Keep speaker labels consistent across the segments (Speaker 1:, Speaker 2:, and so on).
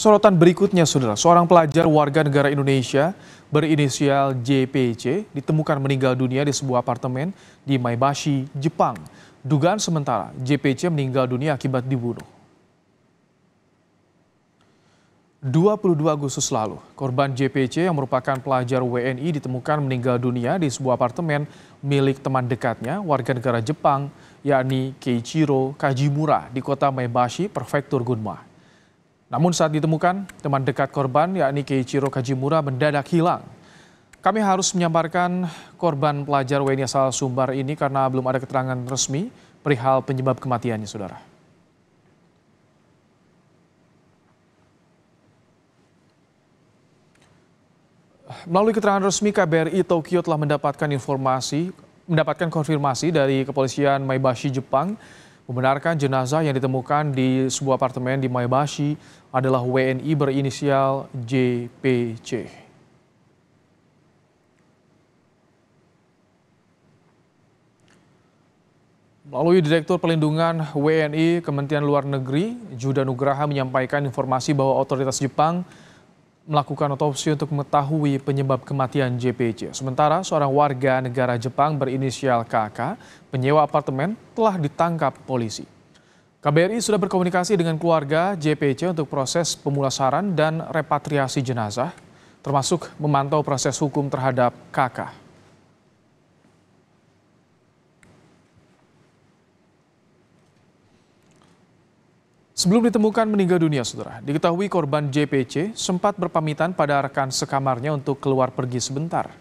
Speaker 1: Sorotan berikutnya, saudara, seorang pelajar warga negara Indonesia berinisial JPC ditemukan meninggal dunia di sebuah apartemen di Maibashi, Jepang. Dugaan sementara, JPC meninggal dunia akibat dibunuh. 22 Agustus lalu, korban JPC yang merupakan pelajar WNI ditemukan meninggal dunia di sebuah apartemen milik teman dekatnya, warga negara Jepang, yakni Keichiro Kajimura di kota Maibashi, Prefektur Gunma, namun saat ditemukan, teman dekat korban yakni Keichiro Kajimura mendadak hilang. Kami harus menyamparkan korban pelajar WNI asal Sumbar ini karena belum ada keterangan resmi perihal penyebab kematiannya, saudara. Melalui keterangan resmi KBRI Tokyo telah mendapatkan informasi, mendapatkan konfirmasi dari kepolisian Maibashi Jepang membenarkan jenazah yang ditemukan di sebuah apartemen di Maybashi adalah WNI berinisial JPC. Melalui Direktur Pelindungan WNI Kementerian Luar Negeri, Juda Nugraha menyampaikan informasi bahwa otoritas Jepang melakukan otopsi untuk mengetahui penyebab kematian JPJ. Sementara seorang warga negara Jepang berinisial KK, penyewa apartemen, telah ditangkap polisi. KBRI sudah berkomunikasi dengan keluarga JPC untuk proses pemulasaran dan repatriasi jenazah, termasuk memantau proses hukum terhadap KK. Sebelum ditemukan meninggal dunia, saudara, diketahui korban JPC sempat berpamitan pada rekan sekamarnya untuk keluar pergi sebentar.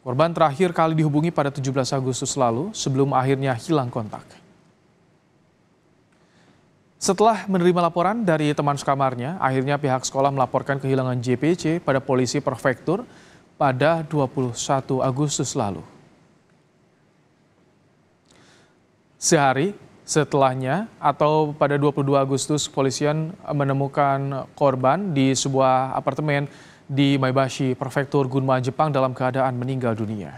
Speaker 1: Korban terakhir kali dihubungi pada 17 Agustus lalu sebelum akhirnya hilang kontak. Setelah menerima laporan dari teman sekamarnya, akhirnya pihak sekolah melaporkan kehilangan JPC pada polisi prefektur pada 21 Agustus lalu. Sehari Setelahnya atau pada 22 Agustus polisian menemukan korban di sebuah apartemen di Maibashi, Prefektur Gunma, Jepang dalam keadaan meninggal dunia.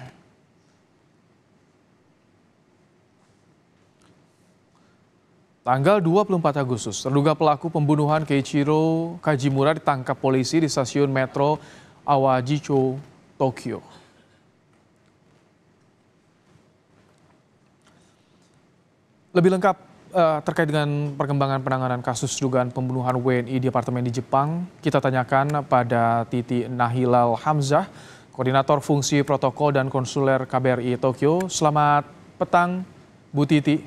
Speaker 1: Tanggal 24 Agustus, terduga pelaku pembunuhan Keichiro Kajimura ditangkap polisi di stasiun metro Awajicho, Tokyo. Lebih lengkap uh, terkait dengan perkembangan penanganan kasus dugaan pembunuhan WNI di apartemen di Jepang, kita tanyakan pada Titi Nahilal Hamzah, Koordinator Fungsi Protokol dan Konsuler KBRI Tokyo. Selamat petang, Bu Titi.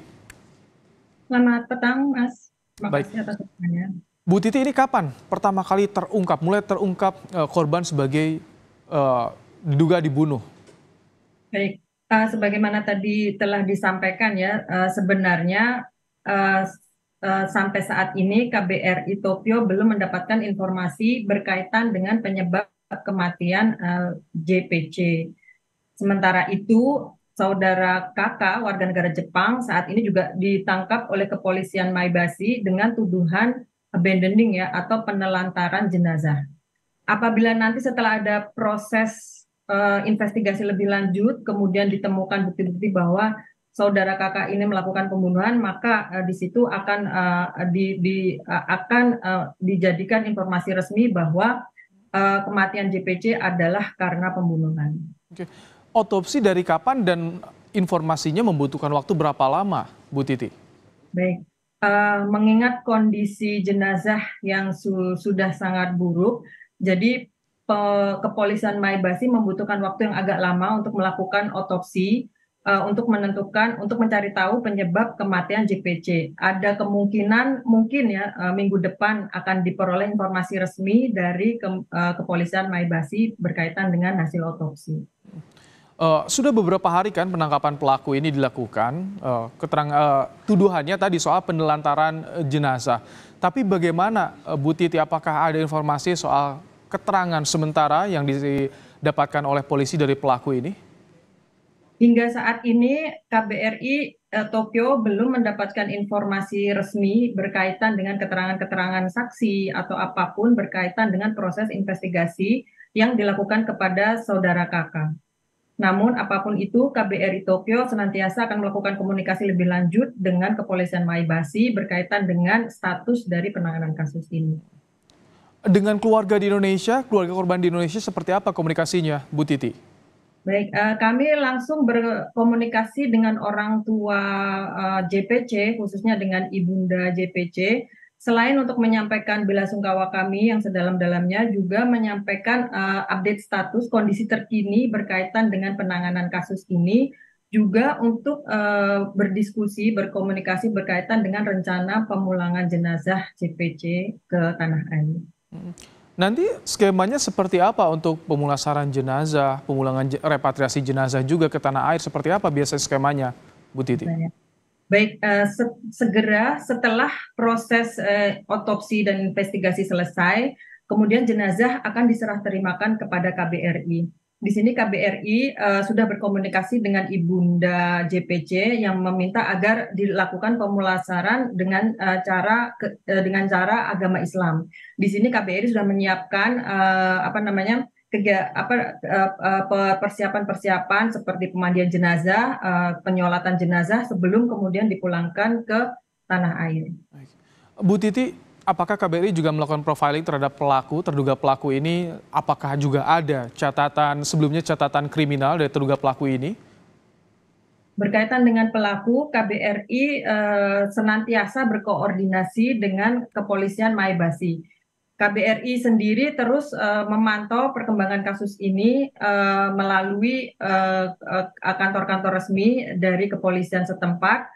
Speaker 2: Selamat petang, Mas. Terima Baik. atas pertanyaan.
Speaker 1: Bu Titi ini kapan pertama kali terungkap, mulai terungkap uh, korban sebagai uh, diduga dibunuh?
Speaker 2: Baik, uh, sebagaimana tadi telah disampaikan ya, uh, sebenarnya uh, uh, sampai saat ini KBRI Tokyo belum mendapatkan informasi berkaitan dengan penyebab kematian uh, JPC. Sementara itu, saudara kakak warga negara Jepang saat ini juga ditangkap oleh kepolisian Maibasi dengan tuduhan abandoning ya atau penelantaran jenazah. Apabila nanti setelah ada proses uh, investigasi lebih lanjut, kemudian ditemukan bukti-bukti bahwa saudara kakak ini melakukan pembunuhan, maka uh, di situ akan uh, di, di uh, akan uh, dijadikan informasi resmi bahwa uh, kematian JPC adalah karena pembunuhan.
Speaker 1: Oke. Otopsi dari kapan dan informasinya membutuhkan waktu berapa lama, Bu Titi?
Speaker 2: Baik. Uh, mengingat kondisi jenazah yang su sudah sangat buruk, jadi kepolisian Maibasi membutuhkan waktu yang agak lama untuk melakukan otopsi uh, untuk menentukan untuk mencari tahu penyebab kematian JPC. Ada kemungkinan mungkin ya uh, minggu depan akan diperoleh informasi resmi dari ke, uh, kepolisian Maibasi berkaitan dengan hasil otopsi.
Speaker 1: Uh, sudah beberapa hari kan penangkapan pelaku ini dilakukan. Uh, keterang uh, tuduhannya tadi soal penelantaran uh, jenazah. Tapi bagaimana uh, Bu Titi apakah ada informasi soal keterangan sementara yang didapatkan oleh polisi dari pelaku ini?
Speaker 2: Hingga saat ini KBRI eh, Tokyo belum mendapatkan informasi resmi berkaitan dengan keterangan-keterangan saksi atau apapun berkaitan dengan proses investigasi yang dilakukan kepada saudara kakak. Namun apapun itu KBRI Tokyo senantiasa akan melakukan komunikasi lebih lanjut dengan kepolisian Maibasi berkaitan dengan status dari penanganan kasus ini
Speaker 1: dengan keluarga di Indonesia, keluarga korban di Indonesia seperti apa komunikasinya, Bu Titi?
Speaker 2: Baik, uh, kami langsung berkomunikasi dengan orang tua uh, eh, JPC, khususnya dengan ibunda JPC. Selain untuk menyampaikan bela sungkawa kami yang sedalam-dalamnya, juga menyampaikan uh, update status kondisi terkini berkaitan dengan penanganan kasus ini, juga untuk uh, berdiskusi, berkomunikasi berkaitan dengan rencana pemulangan jenazah JPC ke tanah air.
Speaker 1: Nanti skemanya seperti apa untuk pemulasaran jenazah, pemulangan repatriasi jenazah juga ke tanah air seperti apa biasanya skemanya, Bu Titi? Baik, eh,
Speaker 2: segera setelah proses eh, otopsi dan investigasi selesai, kemudian jenazah akan diserah terimakan kepada KBRI di sini KBRI uh, eh, sudah berkomunikasi dengan Ibunda JPC yang meminta agar dilakukan pemulasaran dengan uh, cara ke, uh, dengan cara agama Islam. Di sini KBRI sudah menyiapkan uh, apa namanya persiapan-persiapan seperti pemandian jenazah, uh, penyolatan jenazah sebelum kemudian dipulangkan ke tanah air.
Speaker 1: Bu Titi, apakah KBRI juga melakukan profiling terhadap pelaku, terduga pelaku ini? Apakah juga ada catatan sebelumnya catatan kriminal dari terduga pelaku ini?
Speaker 2: Berkaitan dengan pelaku, KBRI eh, senantiasa berkoordinasi dengan kepolisian Maibasi. KBRI sendiri terus uh, memantau perkembangan kasus ini uh, melalui eh, kantor-kantor uh, kantor -kantor resmi dari kepolisian setempat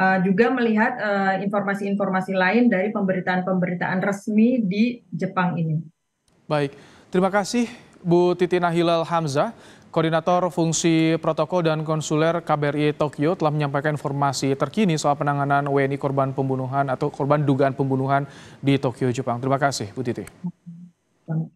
Speaker 2: uh, juga melihat eh, informasi-informasi uh, lain dari pemberitaan-pemberitaan resmi di Jepang ini.
Speaker 1: Baik, terima kasih Bu Titina Hilal Hamzah, Koordinator Fungsi Protokol dan Konsuler KBRI Tokyo telah menyampaikan informasi terkini soal penanganan WNI korban pembunuhan atau korban dugaan pembunuhan di Tokyo, Jepang. Terima kasih, Bu Titi. Terima kasih.